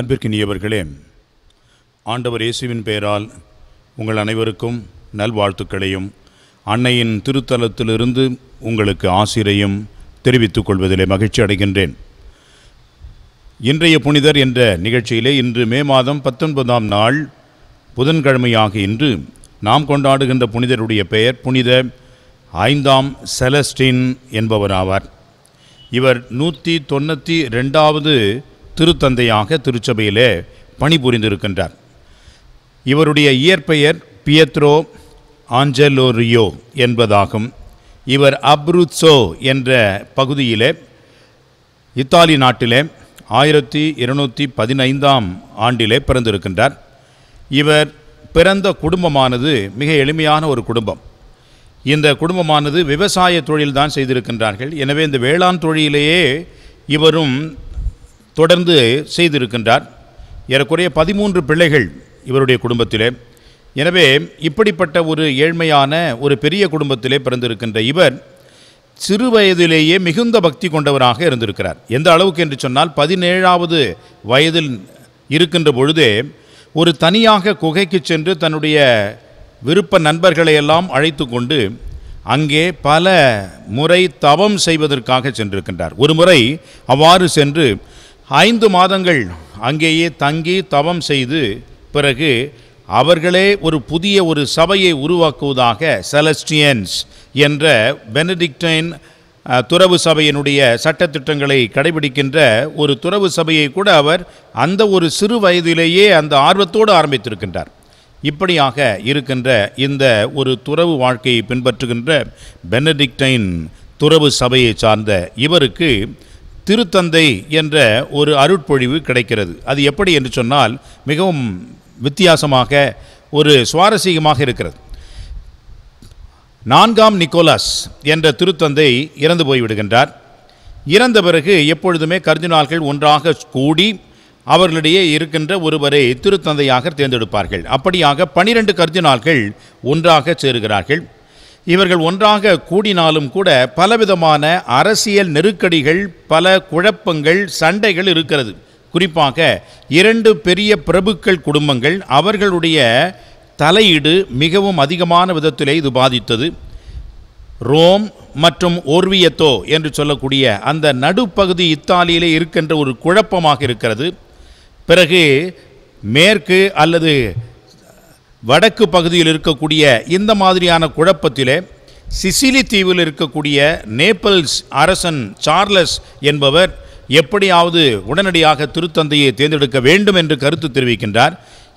அன்பிற்கினியவர்களே ஆண்டவர் இயேசுவின் பெயரால் உங்கள் அனைவருக்கும் நல்வாழ்த்துக்களையும் அன்னையின் திருத்தலத்திலிருந்து உங்களுக்கு ஆசிரியையும் தெரிவித்துக் கொள்வதிலே மகிழ்ச்சி அடைகின்றேன் இன்றைய புனிதர் என்ற நிகழ்ச்சியிலே இன்று மே மாதம் பத்தொன்பதாம் நாள் புதன்கிழமையாக இன்று நாம் கொண்டாடுகின்ற புனிதருடைய பெயர் புனித ஐந்தாம் செலஸ்டின் என்பவராவார் இவர் நூற்றி தொண்ணூற்றி ரெண்டாவது திருத்தந்தையாக திருச்சபையிலே பணிபுரிந்திருக்கின்றார் இவருடைய இயற்பெயர் பியத்ரோ ஆஞ்சலோரியோ என்பதாகும் இவர் அப்ருத்ஸோ என்ற பகுதியிலே இத்தாலி நாட்டிலே ஆயிரத்தி இருநூற்றி பதினைந்தாம் ஆண்டிலே பிறந்திருக்கின்றார் இவர் பிறந்த குடும்பமானது மிக எளிமையான ஒரு குடும்பம் இந்த குடும்பமானது விவசாய தொழில்தான் செய்திருக்கின்றார்கள் எனவே இந்த வேளாண் தொழிலேயே இவரும் தொடர்ந்து செய்திருக்கின்றார் ஏறக்குறைய பதிமூன்று பிள்ளைகள் இவருடைய குடும்பத்திலே எனவே இப்படிப்பட்ட ஒரு ஏழ்மையான ஒரு பெரிய குடும்பத்திலே பிறந்திருக்கின்ற இவர் சிறு வயதிலேயே மிகுந்த பக்தி கொண்டவராக இருந்திருக்கிறார் எந்த அளவுக்கு என்று சொன்னால் பதினேழாவது வயதில் இருக்கின்ற பொழுதே ஒரு தனியாக குகைக்கு சென்று தன்னுடைய விருப்ப நண்பர்களை எல்லாம் அழைத்து கொண்டு அங்கே பல முறை தவம் செய்வதற்காக சென்றிருக்கின்றார் ஒரு முறை அவ்வாறு சென்று ஐந்து மாதங்கள் அங்கேயே தங்கி தவம் செய்து பிறகு அவர்களே ஒரு புதிய ஒரு சபையை உருவாக்குவதாக செலஸ்டியன்ஸ் என்ற பெனடிக்டைன் துறவு சபையினுடைய சட்டத்திட்டங்களை கடைபிடிக்கின்ற ஒரு துறவு சபையை கூட அவர் அந்த ஒரு சிறு வயதிலேயே அந்த ஆர்வத்தோடு ஆரம்பித்திருக்கின்றார் இப்படியாக இருக்கின்ற இந்த ஒரு துறவு வாழ்க்கையை பின்பற்றுகின்ற பெனடிக்டைன் துறவு சபையை சார்ந்த இவருக்கு திருத்தந்தை என்ற ஒரு அருட்பொழிவு கிடைக்கிறது அது எப்படி என்று சொன்னால் மிகவும் வித்தியாசமாக ஒரு சுவாரஸ்யமாக இருக்கிறது நான்காம் நிக்கோலாஸ் என்ற திருத்தந்தை இறந்து போய்விடுகின்றார் இறந்த பிறகு எப்பொழுதுமே கர்தினால்கள் ஒன்றாக கூடி அவர்களிடையே இருக்கின்ற ஒருவரை திருத்தந்தையாக தேர்ந்தெடுப்பார்கள் அப்படியாக பனிரெண்டு கர்தினால்கள் ஒன்றாக சேருகிறார்கள் இவர்கள் ஒன்றாக கூடினாலும் கூட பலவிதமான அரசியல் நெருக்கடிகள் பல குழப்பங்கள் சண்டைகள் இருக்கிறது குறிப்பாக இரண்டு பெரிய பிரபுக்கள் குடும்பங்கள் அவர்களுடைய தலையீடு மிகவும் அதிகமான விதத்திலே இது பாதித்தது ரோம் மற்றும் ஓர்வியத்தோ என்று சொல்லக்கூடிய அந்த நடுப்பகுதி இத்தாலியிலே இருக்கின்ற ஒரு குழப்பமாக இருக்கிறது பிறகு மேற்கு அல்லது வடக்கு பகுதியில் இருக்கக்கூடிய இந்த மாதிரியான குழப்பத்திலே சிசிலி தீவில் இருக்கக்கூடிய நேப்பல்ஸ் அரசன் சார்லஸ் என்பவர் எப்படியாவது உடனடியாக திருத்தந்தையை தேர்ந்தெடுக்க வேண்டும் என்று கருத்து தெரிவிக்கின்றார்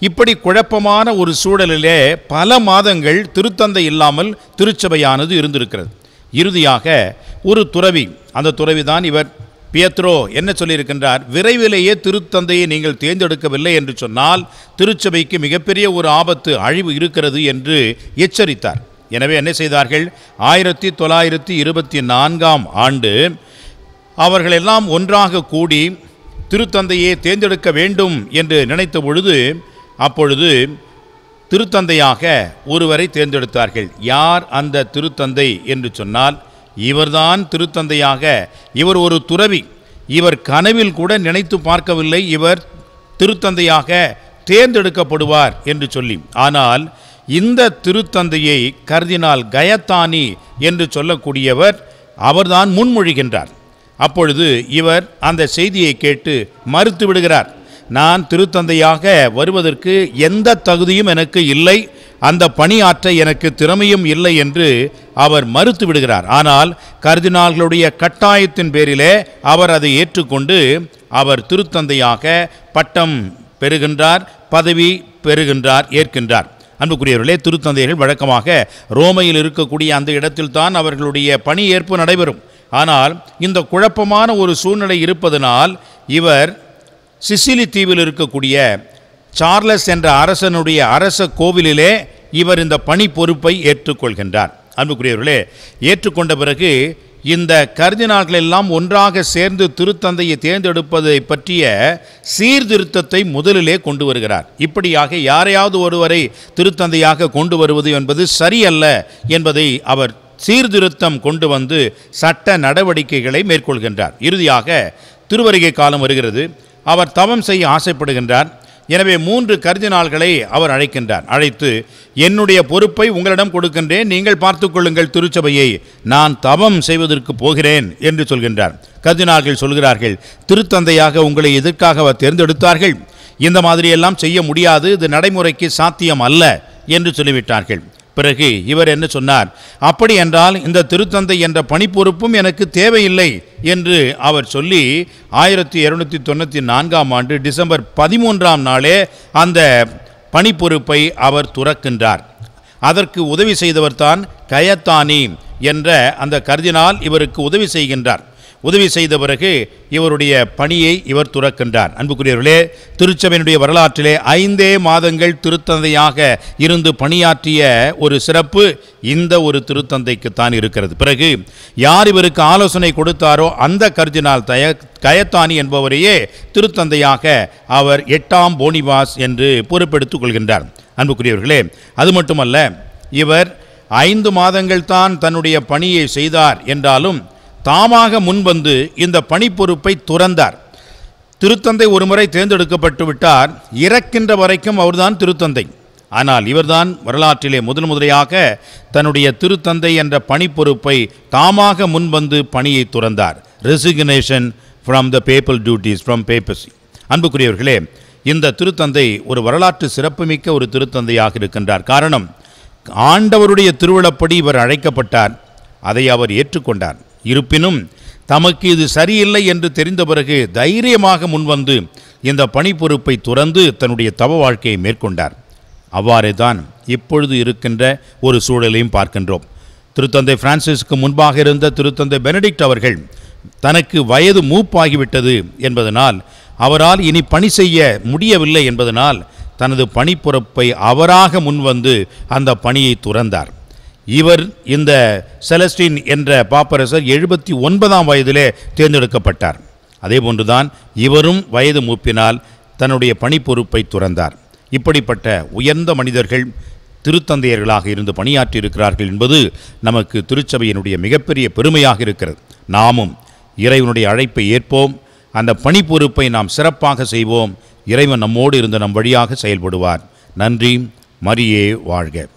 இப்படி குழப்பமான ஒரு சூழலிலே பல மாதங்கள் திருத்தந்தை இல்லாமல் திருச்சபையானது இருந்திருக்கிறது இறுதியாக ஒரு துறவி அந்த துறவிதான் இவர் பியத்ரோ என்ன சொல்லியிருக்கின்றார் விரைவிலேயே திருத்தந்தையை நீங்கள் தேர்ந்தெடுக்கவில்லை என்று சொன்னால் திருச்சபைக்கு மிகப்பெரிய ஒரு ஆபத்து அழிவு இருக்கிறது என்று எச்சரித்தார் எனவே என்ன செய்தார்கள் ஆயிரத்தி தொள்ளாயிரத்தி இருபத்தி நான்காம் ஆண்டு அவர்களெல்லாம் ஒன்றாக கூடி திருத்தந்தையை தேர்ந்தெடுக்க வேண்டும் என்று நினைத்த பொழுது அப்பொழுது திருத்தந்தையாக ஒருவரை தேர்ந்தெடுத்தார்கள் யார் அந்த திருத்தந்தை என்று சொன்னால் இவர்தான் திருத்தந்தையாக இவர் ஒரு துறவி இவர் கனவில் கூட நினைத்து பார்க்கவில்லை இவர் திருத்தந்தையாக தேர்ந்தெடுக்கப்படுவார் என்று சொல்லி ஆனால் இந்த திருத்தந்தையை கருதினால் கயத்தானி என்று சொல்லக்கூடியவர் அவர்தான் முன்மொழிகின்றார் அப்பொழுது இவர் அந்த செய்தியை கேட்டு மறுத்து விடுகிறார் நான் திருத்தந்தையாக வருவதற்கு எந்த தகுதியும் எனக்கு இல்லை அந்த பணியாற்ற எனக்கு திறமையும் இல்லை என்று அவர் மறுத்து விடுகிறார் ஆனால் கர்தினால்களுடைய கட்டாயத்தின் பேரிலே அவர் அதை ஏற்றுக்கொண்டு அவர் திருத்தந்தையாக பட்டம் பெறுகின்றார் பதவி பெறுகின்றார் ஏற்கின்றார் அன்புக்குரியவர்களே திருத்தந்தையர்கள் வழக்கமாக ரோமையில் இருக்கக்கூடிய அந்த இடத்தில்தான் அவர்களுடைய பணி ஏற்பு நடைபெறும் ஆனால் இந்த குழப்பமான ஒரு சூழ்நிலை இருப்பதனால் இவர் சிசிலி தீவில் இருக்கக்கூடிய சார்லஸ் என்ற அரசனுடைய அரச கோவிலிலே இவர் இந்த பணி பொறுப்பை ஏற்றுக்கொள்கின்றார் அன்புக்குரியவர்களே ஏற்றுக்கொண்ட பிறகு இந்த கருதினார்கள் எல்லாம் ஒன்றாக சேர்ந்து திருத்தந்தையை தேர்ந்தெடுப்பதை பற்றிய சீர்திருத்தத்தை முதலிலே கொண்டு வருகிறார் இப்படியாக யாரையாவது ஒருவரை திருத்தந்தையாக கொண்டு வருவது என்பது சரியல்ல என்பதை அவர் சீர்திருத்தம் கொண்டு வந்து சட்ட நடவடிக்கைகளை மேற்கொள்கின்றார் இறுதியாக திருவருகை காலம் வருகிறது அவர் தவம் செய்ய ஆசைப்படுகின்றார் எனவே மூன்று கர்தினால்களை அவர் அழைக்கின்றார் அழைத்து என்னுடைய பொறுப்பை உங்களிடம் கொடுக்கின்றேன் நீங்கள் பார்த்துக்கொள்ளுங்கள் திருச்சபையை நான் தவம் செய்வதற்கு போகிறேன் என்று சொல்கின்றார் கர்தினால்கள் சொல்கிறார்கள் திருத்தந்தையாக உங்களை எதற்காக அவர் தேர்ந்தெடுத்தார்கள் இந்த மாதிரியெல்லாம் செய்ய முடியாது இது நடைமுறைக்கு சாத்தியம் அல்ல என்று சொல்லிவிட்டார்கள் பிறகு இவர் என்ன சொன்னார் அப்படி என்றால் இந்த திருத்தந்தை என்ற பணிப்பொறுப்பும் எனக்கு தேவையில்லை என்று அவர் சொல்லி ஆயிரத்தி இருநூத்தி தொண்ணூற்றி நான்காம் ஆண்டு டிசம்பர் பதிமூன்றாம் நாளே அந்த பணிப்பொறுப்பை அவர் துறக்கின்றார் அதற்கு உதவி செய்தவர் தான் கயத்தானி என்ற அந்த கருதினால் இவருக்கு உதவி செய்கின்றார் உதவி செய்த பிறகு இவருடைய பணியை இவர் துறக்கின்றார் அன்புக்குரியவர்களே திருச்சபையினுடைய வரலாற்றிலே ஐந்தே மாதங்கள் திருத்தந்தையாக இருந்து பணியாற்றிய ஒரு சிறப்பு இந்த ஒரு திருத்தந்தைக்குத்தான் இருக்கிறது பிறகு யார் இவருக்கு ஆலோசனை கொடுத்தாரோ அந்த கருதினால் தய கயத்தானி என்பவரையே திருத்தந்தையாக அவர் எட்டாம் போனிவாஸ் என்று பொறுப்பெடுத்துக் கொள்கின்றார் அன்புக்குரியவர்களே அது மட்டுமல்ல இவர் ஐந்து மாதங்கள் தான் தன்னுடைய பணியை செய்தார் என்றாலும் தாமாக முன்வந்து இந்த பணி பொறுப்பை துறந்தார் திருத்தந்தை ஒருமுறை தேர்ந்தெடுக்கப்பட்டு விட்டார் இறக்கின்ற வரைக்கும் அவர்தான் திருத்தந்தை ஆனால் இவர்தான் வரலாற்றிலே முதல் முதலையாக தன்னுடைய திருத்தந்தை என்ற பணி பொறுப்பை தாமாக முன்வந்து பணியை துறந்தார் resignation from the papal duties from papers அன்புக்குரியவர்களே இந்த திருத்தந்தை ஒரு வரலாற்று சிறப்புமிக்க ஒரு திருத்தந்தையாக இருக்கின்றார் காரணம் ஆண்டவருடைய திருவிழப்படி இவர் அழைக்கப்பட்டார் அதை அவர் ஏற்றுக்கொண்டார் இருப்பினும் தமக்கு இது சரியில்லை என்று தெரிந்த பிறகு தைரியமாக முன்வந்து இந்த பணி பொறுப்பை துறந்து தன்னுடைய தவ வாழ்க்கையை மேற்கொண்டார் அவ்வாறே தான் இப்பொழுது இருக்கின்ற ஒரு சூழலையும் பார்க்கின்றோம் திருத்தந்தை பிரான்சிஸ்க்கு முன்பாக இருந்த திருத்தந்தை பெனடிக்ட் அவர்கள் தனக்கு வயது மூப்பாகிவிட்டது என்பதனால் அவரால் இனி பணி செய்ய முடியவில்லை என்பதனால் தனது பணிப்புறப்பை அவராக முன்வந்து அந்த பணியை துறந்தார் இவர் இந்த செலஸ்டின் என்ற பாப்பரசர் எழுபத்தி ஒன்பதாம் வயதிலே தேர்ந்தெடுக்கப்பட்டார் அதே போன்றுதான் இவரும் வயது மூப்பினால் தன்னுடைய பணி பொறுப்பை துறந்தார் இப்படிப்பட்ட உயர்ந்த மனிதர்கள் திருத்தந்தையர்களாக இருந்து பணியாற்றி இருக்கிறார்கள் என்பது நமக்கு திருச்சபையினுடைய மிகப்பெரிய பெருமையாக இருக்கிறது நாமும் இறைவனுடைய அழைப்பை ஏற்போம் அந்த பணி பொறுப்பை நாம் சிறப்பாக செய்வோம் இறைவன் நம்மோடு இருந்து நம் வழியாக செயல்படுவார் நன்றி மரியே வாழ்க